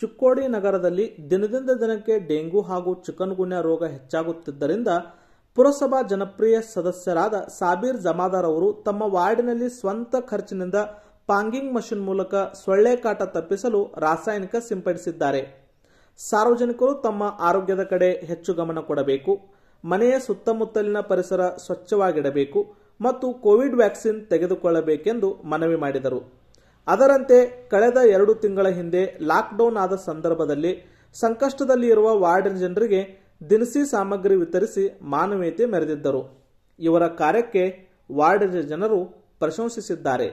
ಚಿಕ್ಕೋಡಿ ನಗರದಲ್ಲಿ ದಿನದಿಂದ ದಿನಕ್ಕೆ ಡೆಂಗು ಹಾಗೂ ಚಿಕನ್ ರೋಗ ಹೆಚ್ಚಾಗುತ್ತಿದ್ದರಿಂದ ಪುರಸಭಾ ಜನಪ್ರಿಯ ಸದಸ್ಯರಾದ ಸಾಬೀರ್ ಜಮಾದಾರ್ ಅವರು ತಮ್ಮ ವಾರ್ಡಿನಲ್ಲಿ ಸ್ವಂತ ಖರ್ಚಿನಿಂದ ಪಾಂಗಿಂಗ್ ಮಷಿನ್ ಮೂಲಕ ಸೊಳ್ಳೆ ಕಾಟ ತಪ್ಪಿಸಲು ರಾಸಾಯನಿಕ ಸಿಂಪಡಿಸಿದ್ದಾರೆ ಸಾರ್ವಜನಿಕರು ತಮ್ಮ ಆರೋಗ್ಯದ ಕಡೆ ಹೆಚ್ಚು ಗಮನ ಕೊಡಬೇಕು ಮನೆಯ ಸುತ್ತಮುತ್ತಲಿನ ಪರಿಸರ ಸ್ವಚ್ಛವಾಗಿಡಬೇಕು ಮತ್ತು ಕೋವಿಡ್ ವ್ಯಾಕ್ಸಿನ್ ತೆಗೆದುಕೊಳ್ಳಬೇಕೆಂದು ಮನವಿ ಮಾಡಿದರು ಅದರಂತೆ ಕಳೆದ ಎರಡು ತಿಂಗಳ ಹಿಂದೆ ಲಾಕ್ಡೌನ್ ಆದ ಸಂದರ್ಭದಲ್ಲಿ ಸಂಕಷ್ಟದಲ್ಲಿ ಇರುವ ವಾರ್ಡಿನ ಜನರಿಗೆ ದಿನಸಿ ಸಾಮಗ್ರಿ ವಿತರಿಸಿ ಮಾನವೀಯತೆ ಮೆರೆದಿದ್ದರು ಇವರ ಕಾರ್ಯಕ್ಕೆ ವಾರ್ಡಿನ ಜನರು ಪ್ರಶಂಸಿಸಿದ್ದಾರೆ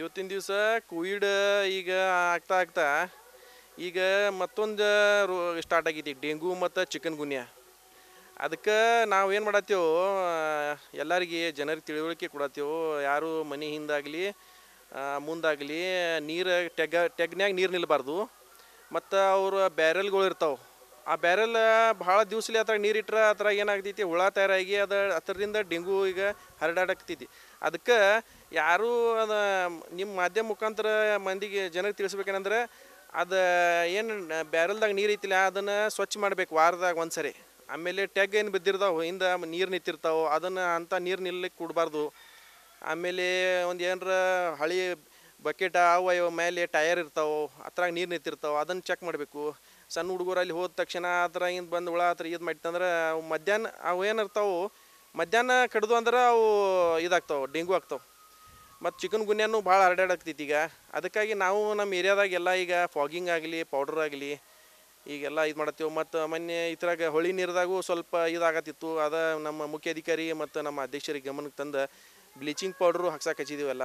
ಇವತ್ತಿನ ದಿವಸ ಕೋವಿಡ್ ಈಗ ಆಗ್ತಾ ಆಗ್ತಾ ಈಗ ಮತ್ತೊಂದು ರೋ ಸ್ಟಾರ್ಟ್ ಆಗಿದೆ ಡೆಂಗು ಮತ್ತು ಚಿಕನ್ ಗುನ್ಯಾ ಅದಕ್ಕೆ ನಾವು ಏನು ಮಾಡತ್ತೇವೋ ಎಲ್ಲರಿಗೆ ಜನರಿಗೆ ತಿಳುವಳಿಕೆ ಕೊಡತ್ತೇವೋ ಯಾರು ಮನೆ ಹಿಂದಾಗಲಿ ಮುಂದಾಗಲಿ ನೀರು ಟೆಗ್ ಟೆಗ್ನ್ಯಾಗ ನೀರು ನಿಲ್ಲಬಾರ್ದು ಮತ್ತು ಅವರು ಬ್ಯಾರೆಲ್ಗಳು ಇರ್ತಾವೆ ಆ ಬ್ಯಾರೆಲ್ ಭಾಳ ದಿವ್ಸಲಿ ಅದ್ರಾಗ ನೀರು ಆ ಅದ್ರಾಗ ಏನಾಗ್ತೈತಿ ಹುಳ ತಯಾರಾಗಿ ಅದು ಅದರಿಂದ ಡೆಂಗು ಈಗ ಹರಡಾಡಕ್ತೈತಿ ಅದಕ್ಕೆ ಯಾರೂ ಅದು ನಿಮ್ಮ ಮಾಧ್ಯಮ ಮುಖಾಂತರ ಮಂದಿಗೆ ಜನಕ್ಕೆ ತಿಳಿಸ್ಬೇಕೇನಂದ್ರೆ ಅದು ಏನು ಬ್ಯಾರೆಲ್ದಾಗ ನೀರು ಐತಿಲ್ಲ ಅದನ್ನು ಸ್ವಚ್ಛ ಮಾಡಬೇಕು ವಾರದಾಗ ಒಂದು ಸರಿ ಆಮೇಲೆ ಟೆಗ್ ಏನು ಬಿದ್ದಿರ್ತಾವೆ ಹಿಂದೆ ನೀರು ನಿಂತಿರ್ತಾವೆ ಅದನ್ನು ಅಂಥ ನೀರು ನಿಲ್ಲಕ್ಕೆ ಕೊಡಬಾರ್ದು ಆಮೇಲೆ ಒಂದು ಏನರ ಹಳಿ ಬಕೆಟ ಅವ ಇವ ಮೇಲೆ ಟಯರ್ ಇರ್ತಾವೆ ಅದ್ರಾಗ ನೀರು ನಿಂತಿರ್ತಾವೆ ಅದನ್ನು ಚೆಕ್ ಮಾಡಬೇಕು ಸಣ್ಣ ಹುಡುಗರು ಅಲ್ಲಿ ಹೋದ ತಕ್ಷಣ ಅದ್ರಾಗಿಂದ ಬಂದು ಹುಳ ಹತ್ರ ಇದು ಮಾಡಿತ್ತಂದ್ರೆ ಅವು ಮಧ್ಯಾಹ್ನ ಅವು ಏನಿರ್ತಾವೆ ಮಧ್ಯಾಹ್ನ ಕಡ್ದು ಅಂದ್ರೆ ಅವು ಇದಾಗ್ತಾವೆ ಡೆಂಗು ಆಗ್ತಾವೆ ಮತ್ತು ಚಿಕನ್ ಗುನ್ಯಾನು ಭಾಳ ಹರಡಾಡಾಗ್ತೈತಿ ಈಗ ಅದಕ್ಕಾಗಿ ನಾವು ನಮ್ಮ ಏರಿಯಾದಾಗೆಲ್ಲ ಈಗ ಫಾಗಿಂಗ್ ಆಗಲಿ ಪೌಡರ್ ಆಗಲಿ ಈಗೆಲ್ಲ ಇದು ಮಾಡತ್ತೀವಿ ಮತ್ತು ಮೊನ್ನೆ ಇದ್ರಾಗ ಹೊಳಿ ನೀರದಾಗೂ ಸ್ವಲ್ಪ ಇದಾಗತ್ತಿತ್ತು ಅದು ನಮ್ಮ ಮುಖ್ಯ ಅಧಿಕಾರಿ ಮತ್ತು ನಮ್ಮ ಅಧ್ಯಕ್ಷರಿಗೆ ಗಮನಕ್ಕೆ ತಂದು ಬ್ಲೀಚಿಂಗ್ ಪೌಡ್ರು ಹಾಕ್ಸಕ್ಕೆ ಹಚ್ಚಿದೀವಲ್ಲ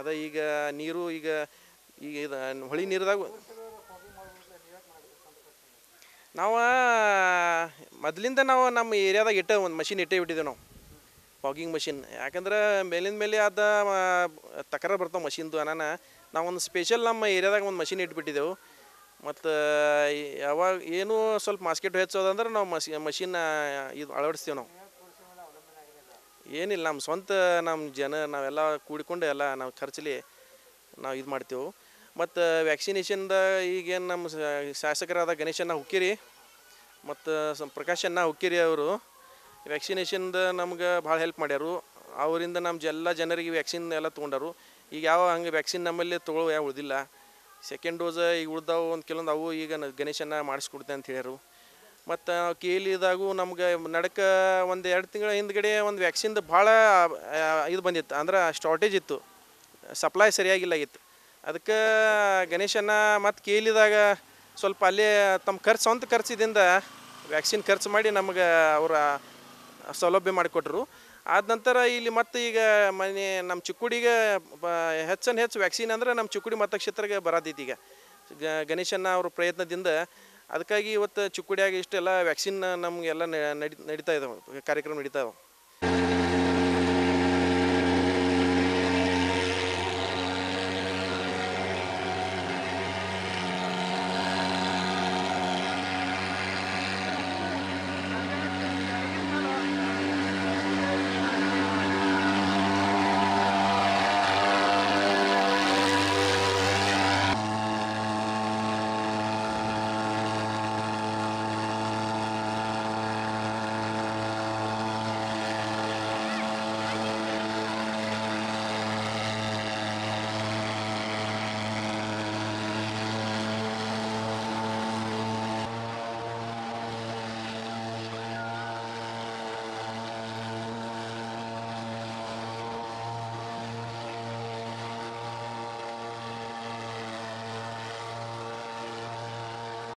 ಅದ ಈಗ ನೀರು ಈಗ ಈಗ ಇದು ಹೊಳಿ ನೀರದಾಗ ನಾವು ಮೊದಲಿಂದ ನಾವು ನಮ್ಮ ಏರಿಯಾದಾಗ ಇಟ್ಟ ಒಂದು ಮಷಿನ್ ಇಟ್ಟೇ ಬಿಟ್ಟಿದ್ದೇವೆ ನಾವು ಫಾಗಿಂಗ್ ಮಷಿನ್ ಯಾಕಂದ್ರೆ ಮೇಲಿಂದ ಮೇಲೆ ಆದ ತಕರ ಬರ್ತಾವೆ ಮಷಿನ್ದು ಅನಾನ ನಾವೊಂದು ಸ್ಪೆಷಲ್ ನಮ್ಮ ಏರಿಯಾದಾಗ ಒಂದು ಮಷಿನ್ ಇಟ್ಬಿಟ್ಟಿದ್ದೆವು ಮತ್ತು ಯಾವಾಗ ಏನು ಸ್ವಲ್ಪ ಮಾಸ್ಕೆಟ್ ಹೆಚ್ಚೋದಂದ್ರೆ ನಾವು ಮಷಿ ಮಷಿನ್ನ ಇದು ಅಳವಡಿಸ್ತೀವಿ ನಾವು ಏನಿಲ್ಲ ನಮ್ಮ ಸ್ವಂತ ನಮ್ಮ ಜನ ನಾವೆಲ್ಲ ಕೂಡಿಕೊಂಡು ಎಲ್ಲ ನಾವು ಖರ್ಚಲ್ಲಿ ನಾವು ಇದು ಮಾಡ್ತೇವೆ ಮತ್ತು ವ್ಯಾಕ್ಸಿನೇಷನ್ದ ಈಗೇನು ನಮ್ಮ ಶಾಸಕರಾದ ಗಣೇಶನ್ನ ಹುಕ್ಕಿರಿ ಮತ್ತು ಸಂ ಪ್ರಕಾಶನ್ನ ಹುಕ್ಕಿರಿ ಅವರು ವ್ಯಾಕ್ಸಿನೇಷನ್ದ ನಮ್ಗೆ ಭಾಳ ಹೆಲ್ಪ್ ಮಾಡ್ಯಾರು ಅವರಿಂದ ನಮ್ಮ ಎಲ್ಲ ಜನರಿಗೆ ವ್ಯಾಕ್ಸಿನ್ ಎಲ್ಲ ತೊಗೊಂಡರು ಈಗ ಯಾವ ಹಂಗೆ ವ್ಯಾಕ್ಸಿನ್ ನಮ್ಮಲ್ಲಿ ತೊಗೊಳ್ಳೋ ಯಾವ ಉಳಿದಿಲ್ಲ ಸೆಕೆಂಡ್ ಡೋಸ್ ಈಗ ಉಳ್ದಾವು ಒಂದು ಕೆಲವೊಂದು ಅವು ಈಗ ಗಣೇಶನ್ನ ಮಾಡಿಸ್ಕೊಡ್ತೆ ಅಂತ ಹೇಳ್ಯಾರು ಮತ್ತು ನಾವು ನಮ್ಗೆ ನಡಕ ಒಂದು ಎರಡು ತಿಂಗಳ ಹಿಂದ್ಗಡೆ ಒಂದು ವ್ಯಾಕ್ಸಿನ್ದು ಭಾಳ ಇದು ಬಂದಿತ್ತು ಅಂದ್ರೆ ಶಾರ್ಟೇಜ್ ಇತ್ತು ಸಪ್ಲೈ ಸರಿಯಾಗಿಲ್ಲಾಗಿತ್ತು ಅದಕ್ಕೆ ಗಣೇಶನ ಮತ್ತು ಕೇಳಿದಾಗ ಸ್ವಲ್ಪ ಅಲ್ಲೇ ತಮ್ಮ ಖರ್ಚು ಸ್ವಂತ ಖರ್ಚಿದಿಂದ ವ್ಯಾಕ್ಸಿನ್ ಖರ್ಚು ಮಾಡಿ ನಮ್ಗೆ ಅವರ ಸೌಲಭ್ಯ ಮಾಡಿಕೊಟ್ರು ಆದ ನಂತರ ಇಲ್ಲಿ ಮತ್ತೆ ಈಗ ಮನೆ ನಮ್ಮ ಚಿಕ್ಕುಡಿಗೆ ಹೆಚ್ಚನ್ನು ಹೆಚ್ಚು ವ್ಯಾಕ್ಸಿನ್ ಅಂದರೆ ನಮ್ಮ ಚಿಕ್ಕುಡಿ ಮತಕ್ಷೇತ್ರಕ್ಕೆ ಬರೋದಿತ್ತು ಈಗ ಗಣೇಶನ ಅವ್ರ ಪ್ರಯತ್ನದಿಂದ ಅದಕ್ಕಾಗಿ ಇವತ್ತು ಚಿಕ್ಕುಡಿಯಾಗ ಇಷ್ಟೆಲ್ಲ ವ್ಯಾಕ್ಸಿನ್ ನಮಗೆಲ್ಲ ನಡಿ ನಡೀತಾ ಇದಾವೆ ಕಾರ್ಯಕ್ರಮ ನಡೀತಾ ಇದಾವೆ